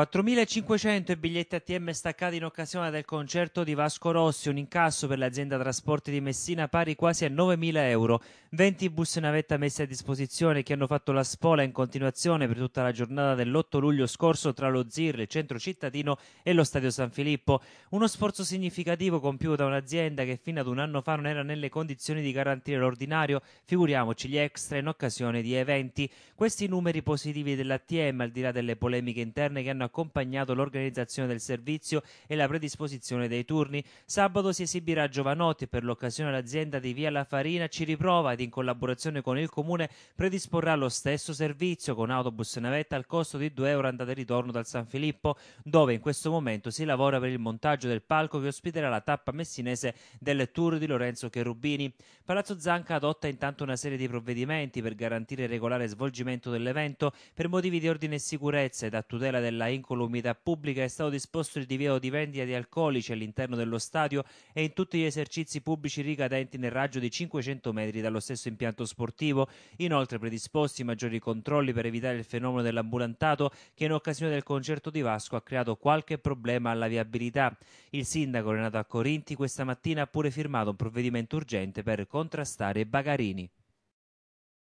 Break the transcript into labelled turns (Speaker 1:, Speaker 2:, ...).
Speaker 1: 4.500 e biglietti ATM staccati in occasione del concerto di Vasco Rossi, un incasso per l'azienda trasporti di Messina pari quasi a 9.000 euro, 20 bus navetta messi a disposizione che hanno fatto la spola in continuazione per tutta la giornata dell'8 luglio scorso tra lo ZIR, il centro cittadino e lo stadio San Filippo, uno sforzo significativo compiuto da un'azienda che fino ad un anno fa non era nelle condizioni di garantire l'ordinario, figuriamoci gli extra in occasione di eventi. Questi numeri positivi dell'ATM, al di là delle polemiche interne che hanno accompagnato l'organizzazione del servizio e la predisposizione dei turni. Sabato si esibirà Giovanotti e per l'occasione l'azienda di Via La Farina ci riprova ed in collaborazione con il comune predisporrà lo stesso servizio con autobus navetta al costo di 2 euro andata e ritorno dal San Filippo, dove in questo momento si lavora per il montaggio del palco che ospiterà la tappa messinese del tour di Lorenzo Cherubini. Palazzo Zanca adotta intanto una serie di provvedimenti per garantire il regolare svolgimento dell'evento per motivi di ordine e sicurezza ed a tutela della incolumità pubblica è stato disposto il divieto di vendita di alcolici all'interno dello stadio e in tutti gli esercizi pubblici ricadenti nel raggio di 500 metri dallo stesso impianto sportivo, inoltre predisposti maggiori controlli per evitare il fenomeno dell'ambulantato che in occasione del concerto di Vasco ha creato qualche problema alla viabilità. Il sindaco Renato Accorinti questa mattina ha pure firmato un provvedimento urgente per contrastare i bagarini.